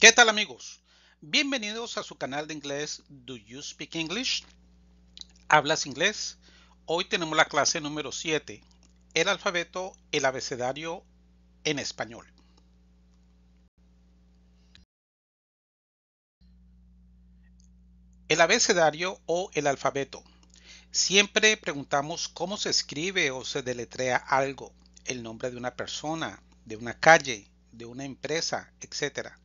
¿Qué tal amigos? Bienvenidos a su canal de inglés Do You Speak English? ¿Hablas inglés? Hoy tenemos la clase número 7, el alfabeto, el abecedario en español. El abecedario o el alfabeto. Siempre preguntamos cómo se escribe o se deletrea algo, el nombre de una persona, de una calle, de una empresa, etcétera.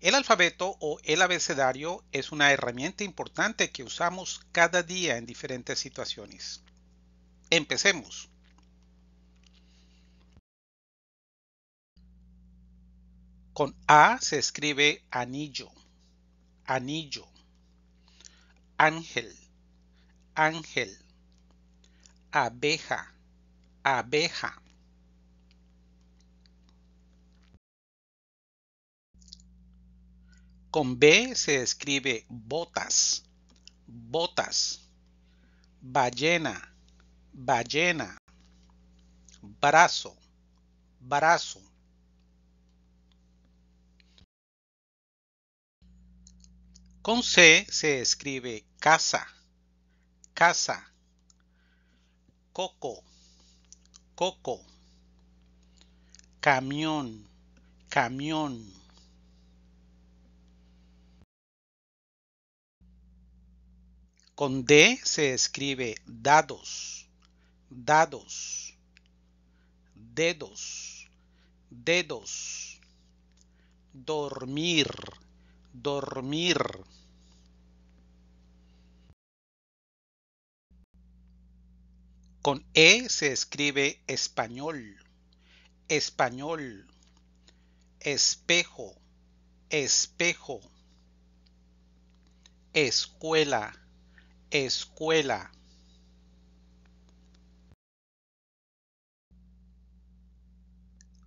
El alfabeto o el abecedario es una herramienta importante que usamos cada día en diferentes situaciones. Empecemos. Con A se escribe anillo, anillo, ángel, ángel, abeja, abeja, Con B se escribe botas, botas, ballena, ballena, brazo, brazo. Con C se escribe casa, casa, coco, coco, camión, camión. Con D se escribe dados, dados, dedos, dedos, dormir, dormir. Con E se escribe español, español, espejo, espejo, escuela, escuela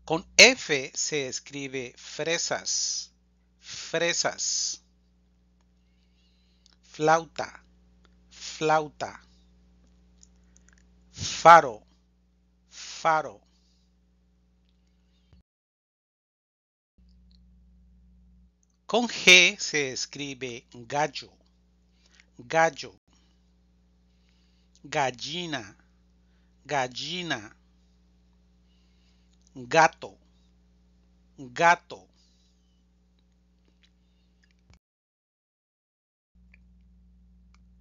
Con F se escribe fresas, fresas, flauta, flauta, faro, faro. Con G se escribe gallo, gallo, gallina, gallina, gato, gato.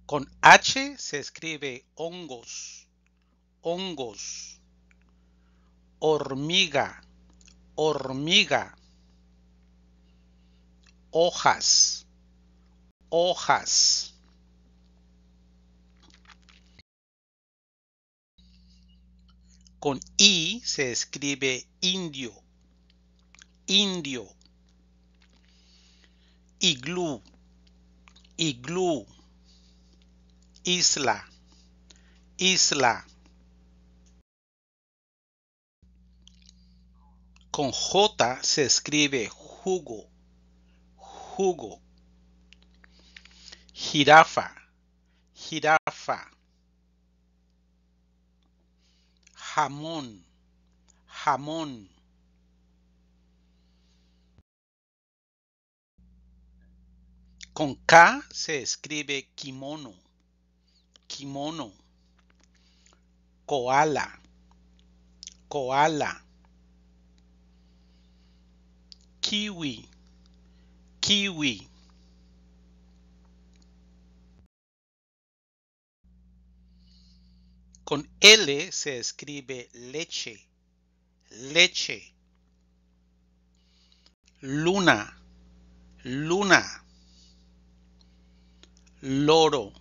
Con H se escribe hongos, hongos, hormiga, hormiga, hojas, hojas. Con I se escribe indio, indio, iglú, iglú, isla, isla. Con J se escribe jugo, jugo. Jirafa, jirafa. jamón, jamón. Con K se escribe kimono, kimono, koala, koala, kiwi, kiwi. Con L se escribe leche, leche. Luna, luna. Loro,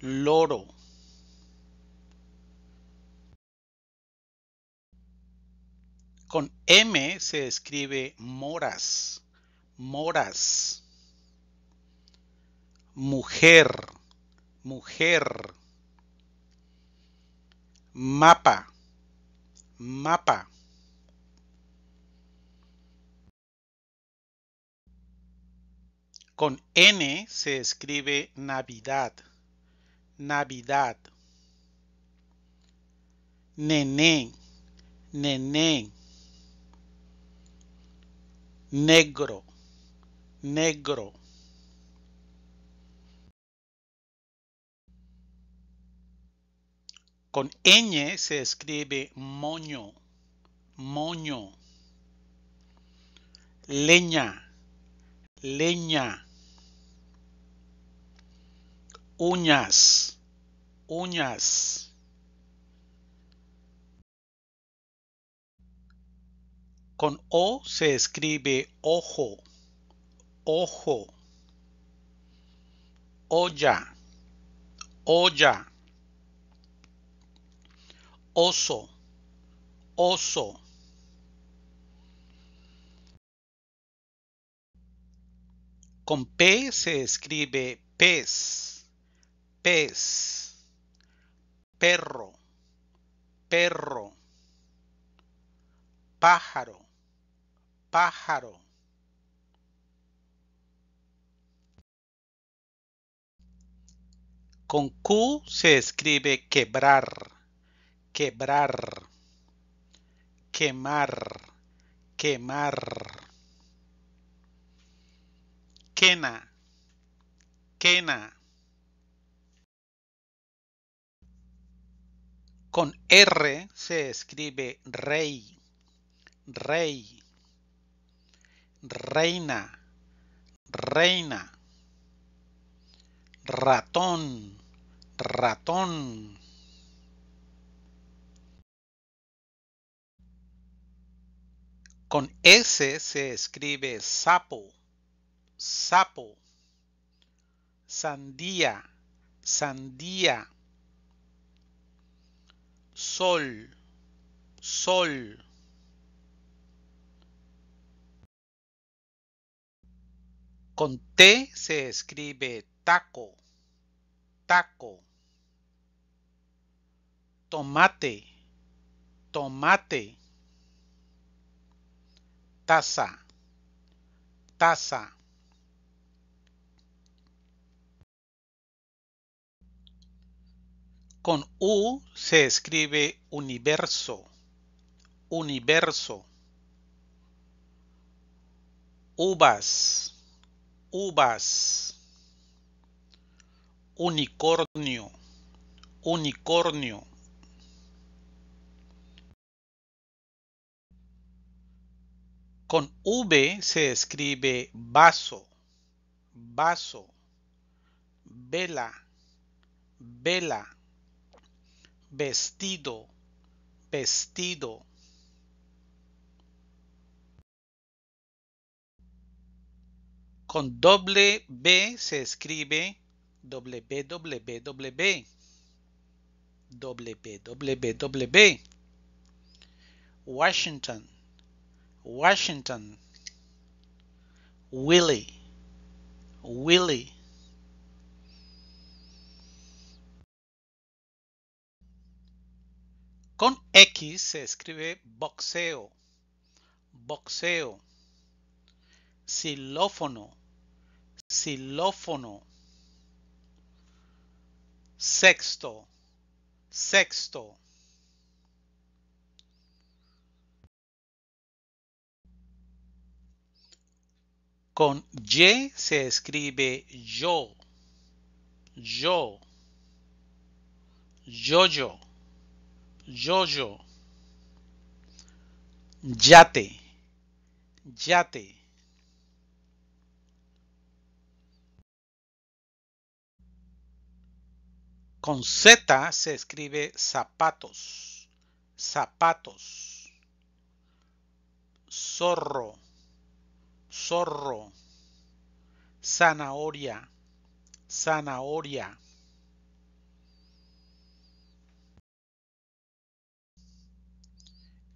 loro. Con M se escribe moras, moras. Mujer, mujer mapa, mapa. Con N se escribe Navidad, Navidad. Nené, nené. Negro, negro. Con ñ se escribe moño, moño, leña, leña, uñas, uñas. Con O se escribe ojo, ojo, olla, olla oso, oso. Con P se escribe pez, pez, perro, perro, pájaro, pájaro. Con Q se escribe quebrar quebrar, quemar, quemar. Quena, quena. Con R se escribe rey, rey, reina, reina, ratón, ratón Con S se escribe sapo, sapo, sandía, sandía, sol, sol. Con T se escribe taco, taco. Tomate, tomate taza, taza. Con U se escribe universo, universo. Uvas, uvas. Unicornio, unicornio. Con V se escribe vaso, vaso, vela, vela, vestido, vestido. Con doble B se escribe www. www. Washington, Washington, Willie, Willie. Con X se escribe boxeo, boxeo, xilófono, xilófono, sexto, sexto. Con Y se escribe yo, yo, yo, yo, yo, yo. Yate, yate. Con Z se escribe zapatos, zapatos, zorro, zorro, zanahoria, zanahoria.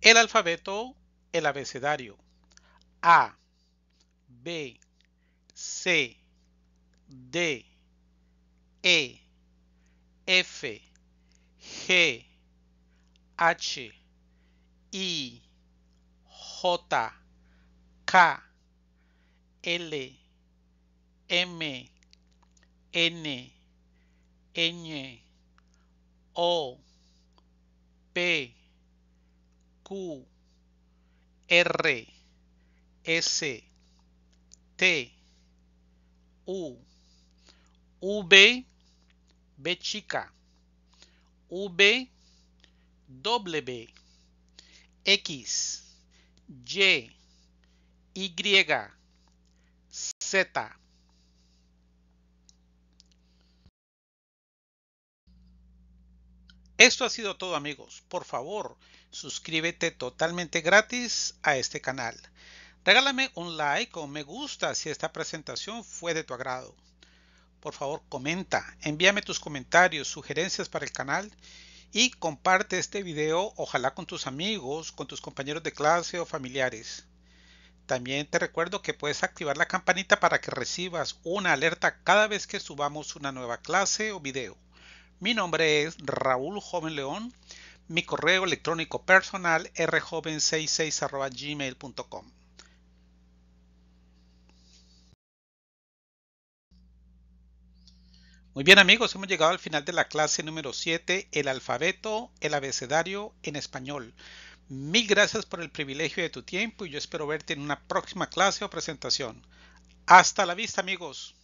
El alfabeto, el abecedario. A, B, C, D, E, F, G, H, I, J, K, L, M, N, Ñ, O, P, Q, R, S, T, U, V, B chica, V, W, X, Y, Y, Z. Esto ha sido todo amigos. Por favor, suscríbete totalmente gratis a este canal. Regálame un like o me gusta si esta presentación fue de tu agrado. Por favor, comenta, envíame tus comentarios, sugerencias para el canal y comparte este video, ojalá con tus amigos, con tus compañeros de clase o familiares. También te recuerdo que puedes activar la campanita para que recibas una alerta cada vez que subamos una nueva clase o video. Mi nombre es Raúl Joven León. Mi correo electrónico personal rjoven66@gmail.com. Muy bien amigos, hemos llegado al final de la clase número 7, el alfabeto, el abecedario en español. Mil gracias por el privilegio de tu tiempo y yo espero verte en una próxima clase o presentación. Hasta la vista amigos.